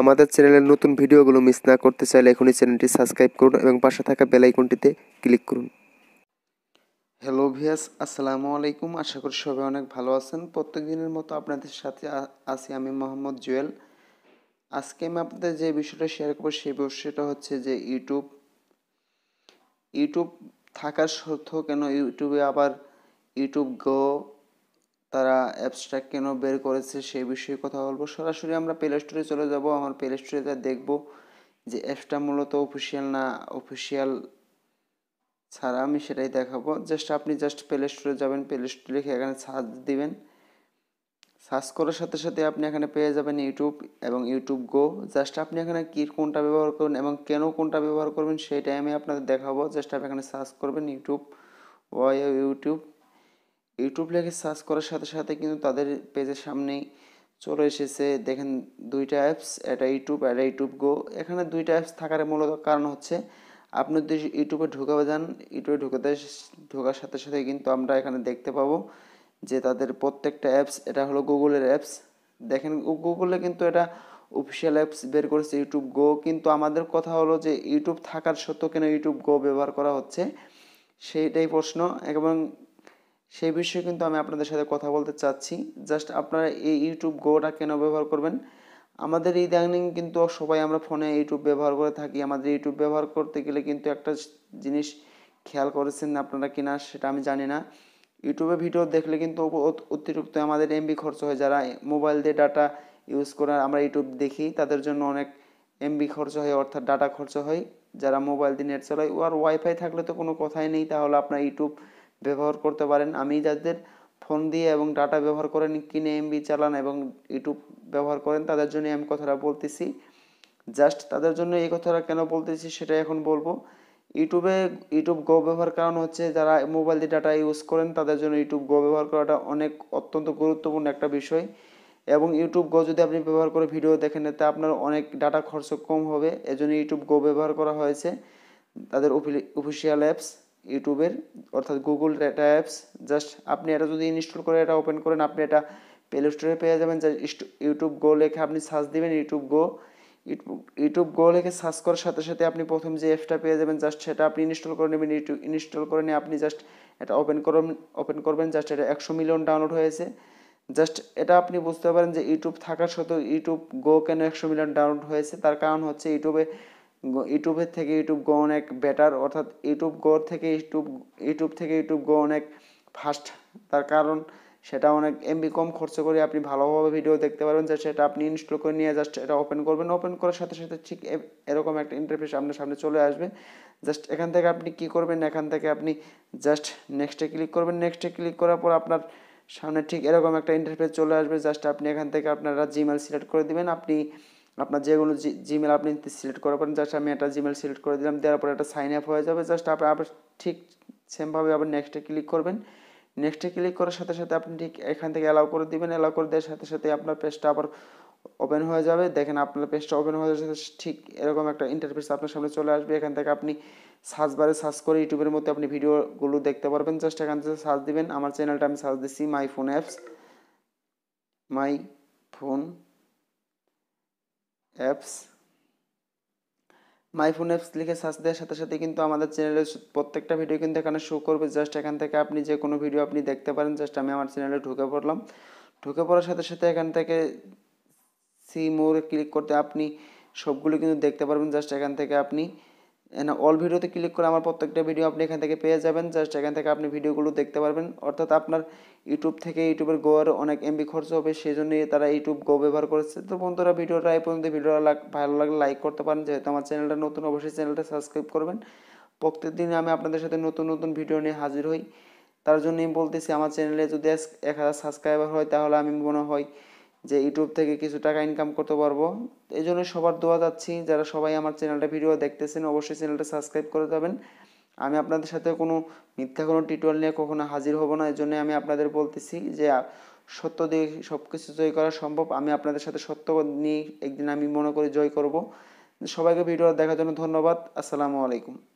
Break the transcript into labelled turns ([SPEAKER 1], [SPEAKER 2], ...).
[SPEAKER 1] আমাদের চ্যানেলের নতুন ভিডিওগুলো মিস না করতে চাইলে এখনই চ্যানেলটি সাবস্ক্রাইব করুন এবং পাশে থাকা বেল আইকনটিতে ক্লিক করুন হ্যালো ভিয়াস আসসালামু আলাইকুম আশা করি সবাই অনেক ভালো আছেন প্রত্যেক দিনের মতো আপনাদের সাথে আছি আমি মোহাম্মদ জুয়েল আজকে আমি আপনাদের যে বিষয়টা শেয়ার করবো সেই বিষয়টা হচ্ছে যে ইউটিউব ইউটিউব থাকার সত্ত্বেও কেন ইউটিউবে আবার ইউটিউব গো তারা অ্যাপসটা কেন বের করেছে সেই বিষয়ে কথা বলবো সরাসরি আমরা প্লে স্টোরে চলে যাব আমার প্লে স্টোরে যা দেখব যে অ্যাপসটা মূলত অফিসিয়াল না অফিসিয়াল ছাড়া আমি সেটাই দেখাবো জাস্ট আপনি জাস্ট প্লে স্টোরে যাবেন প্লে স্টোরে লিখে এখানে সার্চ দিবেন সার্চ করার সাথে সাথে আপনি এখানে পেয়ে যাবেন ইউটিউব এবং ইউটিউব গো জাস্ট আপনি এখানে কী কোনটা ব্যবহার করবেন এবং কেন কোনটা ব্যবহার করবেন সেই টাইমে আপনাদের দেখাবো জাস্ট আপনি এখানে সার্চ করবেন ইউটিউব ওয়াই ইউটিউব ইউটিউব লেখে সার্চ করার সাথে সাথে কিন্তু তাদের পেজের সামনেই চলে এসেছে দেখেন দুইটা অ্যাপস এটা ইউটিউব এটা ইউটিউব গো এখানে দুইটা অ্যাপস থাকার মূলত কারণ হচ্ছে আপনি যদি ইউটিউবে ঢুকাবে যান ইউটিউবে ঢুকে ঢোকার সাথে সাথে কিন্তু আমরা এখানে দেখতে পাবো যে তাদের প্রত্যেকটা অ্যাপস এটা হলো গুগলের অ্যাপস দেখেন গুগলে কিন্তু এটা অফিসিয়াল অ্যাপস বের করেছে ইউটিউব গো কিন্তু আমাদের কথা হলো যে ইউটিউব থাকার সত্ত্বেও কেন ইউটিউব গো ব্যবহার করা হচ্ছে সেইটাই প্রশ্ন এবং সেই বিষয়ে কিন্তু আমি আপনাদের সাথে কথা বলতে চাচ্ছি জাস্ট আপনারা এই ইউটিউব গোটা কেন ব্যবহার করবেন আমাদের ইদানিং কিন্তু সবাই আমরা ফোনে ইউটিউব ব্যবহার করে থাকি আমাদের ইউটিউব ব্যবহার করতে গেলে কিন্তু একটা জিনিস খেয়াল করেছেন আপনারা কিনা সেটা আমি জানি না ইউটিউবে ভিডিও দেখলে কিন্তু অতিরিক্ত আমাদের এমবি খরচ হয় যারা মোবাইল দিয়ে ডাটা ইউজ করে আমরা ইউটিউব দেখি তাদের জন্য অনেক এমবি খরচ হয় অর্থাৎ ডাটা খরচ হয় যারা মোবাইল দিয়ে নেট চালায় আর ওয়াইফাই থাকলে তো কোনো কথাই নেই তাহলে আপনার ইউটিউব ব্যবহার করতে পারেন আমি যাদের ফোন দিয়ে এবং ডাটা ব্যবহার করেন কিনে এমবি চালান এবং ইউটিউব ব্যবহার করেন তাদের জন্য আমি কথাটা বলতেছি জাস্ট তাদের জন্য এই কথাটা কেন বলতেছি সেটা এখন বলবো ইউটিউবে ইউটিউব গো ব্যবহার কারণ হচ্ছে যারা মোবাইল দিয়ে ডাটা ইউজ করেন তাদের জন্য ইউটিউব গো ব্যবহার করাটা অনেক অত্যন্ত গুরুত্বপূর্ণ একটা বিষয় এবং ইউটিউব গো যদি আপনি ব্যবহার করে ভিডিও দেখেন তা আপনার অনেক ডাটা খরচ কম হবে এজন্য ইউটিউব গো ব্যবহার করা হয়েছে তাদের অফিসিয়াল অ্যাপস ইউটিউবের অর্থাৎ গুগল ডেটা অ্যাপস জাস্ট আপনি এটা যদি ইনস্টল করে এটা ওপেন করেন আপনি এটা প্লে স্টোরে পেয়ে যাবেন জাস্ট ইউটিউব গো লেখে আপনি সার্চ দেবেন ইউটিউব গো ইউটিউব গো লেখে সার্চ করার সাথে সাথে আপনি প্রথম যে অ্যাপসটা পেয়ে যাবেন জাস্ট সেটা আপনি ইনস্টল করে নেবেন ইউটিউব ইনস্টল করে নিয়ে আপনি জাস্ট এটা ওপেন করবেন ওপেন করবেন জাস্ট এটা একশো মিলিয়ন ডাউনলোড হয়েছে জাস্ট এটা আপনি বুঝতে পারেন যে ইউটিউব থাকার সত্ত্বেও ইউটিউব গো কেন একশো মিলিয়ন ডাউনলোড হয়েছে তার কারণ হচ্ছে ইউটিউবে ইউটিউবের থেকে ইউটিউব গো অনেক বেটার অর্থাৎ ইউটিউব গো থেকে ইউটিউব ইউটিউব থেকে ইউটিউব গো অনেক ফাস্ট তার কারণ সেটা অনেক এমবি কম খরচ করে আপনি ভালোভাবে ভিডিও দেখতে পারবেন যা সেটা আপনি ইনস্টল করে নিয়ে জাস্ট এটা ওপেন করবেন ওপেন করার সাথে সাথে ঠিক এরকম একটা ইন্টারফেস আপনার সামনে চলে আসবে জাস্ট এখান থেকে আপনি কি করবেন এখান থেকে আপনি জাস্ট নেক্সটে ক্লিক করবেন নেক্সটে ক্লিক করার পর আপনার সামনে ঠিক এরকম একটা ইন্টারফেস চলে আসবে জাস্ট আপনি এখান থেকে আপনারা জিমেল সিলেক্ট করে দিবেন আপনি আপনার যে কোনো জিমেল আপনি সিলেক্ট করে পারেন জাস্ট আমি একটা জিমেল সিলেক্ট করে দিলাম দেওয়ার পরে একটা সাইন আপ হয়ে যাবে জাস্ট আপনি আবার ঠিক সেমভাবে আবার নেক্সটে ক্লিক করবেন নেক্সটে ক্লিক করার সাথে সাথে আপনি ঠিক এখান থেকে অ্যালাউ করে দিবেন অ্যালাউ করে দেওয়ার সাথে সাথে আপনার পেজটা আবার ওপেন হয়ে যাবে দেখেন আপনার পেজটা ওপেন হয়ে যাওয়ার সাথে ঠিক এরকম একটা ইন্টারফেস আপনার সামনে চলে আসবে এখান থেকে আপনি সার্চ বারে সার্চ করে ইউটিউবের মধ্যে আপনি ভিডিওগুলো দেখতে পারবেন জাস্ট এখান থেকে সার্চ দিবেন আমার চ্যানেলটা আমি সার্চ দিচ্ছি my phone apps my phone apps my phone apps লিখে সার্চ দেওয়ার সাথে সাথে কিন্তু আমাদের চ্যানেলের প্রত্যেকটা ভিডিও কিন্তু এখানে শো করবে জাস্ট এখান থেকে আপনি যে কোনো ভিডিও আপনি দেখতে পারেন জাস্ট আমি আমার চ্যানেলে ঢুকে পড়লাম ঢুকে পড়ার সাথে সাথে এখান থেকে সি মোরে ক্লিক করতে আপনি সবগুলো কিন্তু দেখতে পারবেন জাস্ট এখান থেকে আপনি অল ভিডিওতে ক্লিক করে আমার প্রত্যেকটা ভিডিও আপনি এখান থেকে পেয়ে যাবেন জাস্ট এখান থেকে আপনি ভিডিওগুলো দেখতে পারবেন অর্থাৎ আপনার ইউটিউব থেকে ইউটিউবের গোয়ার অনেক এমবি খরচ হবে সেই জন্যই তারা ইউটিউব গো ব্যবহার করেছে তো বন্ধুরা ভিডিওটা এই পর্যন্ত ভিডিওটা ভালো লাগলে লাইক করতে পারেন যেহেতু আমার চ্যানেলটা নতুন অবশ্যই চ্যানেলটা সাবস্ক্রাইব করবেন প্রত্যেক আমি আপনাদের সাথে নতুন নতুন ভিডিও নিয়ে হাজির হই তার জন্যই বলতেছি আমার চ্যানেলে যদি এক হাজার সাবস্ক্রাইবার হয় তাহলে আমি মনে হয় যে ইউটিউব থেকে কিছু টাকা ইনকাম করতে পারবো এই জন্য সবার দোয়া যাচ্ছি যারা সবাই আমার চ্যানেলটা ভিডিও দেখতেছেন অবশ্যই চ্যানেলটা সাবস্ক্রাইব করে যাবেন আমি আপনাদের সাথে কোনো মিথ্যা কোনো টিউটোরিয়াল নিয়ে কখনো হাজির হব না এই জন্য আমি আপনাদের বলতেছি যে সত্য দিয়ে সব কিছু জয় করা সম্ভব আমি আপনাদের সাথে সত্য নিয়ে একদিন আমি মনে করি জয় করব সবাইকে ভিডিও দেখার জন্য ধন্যবাদ আসসালামু আলাইকুম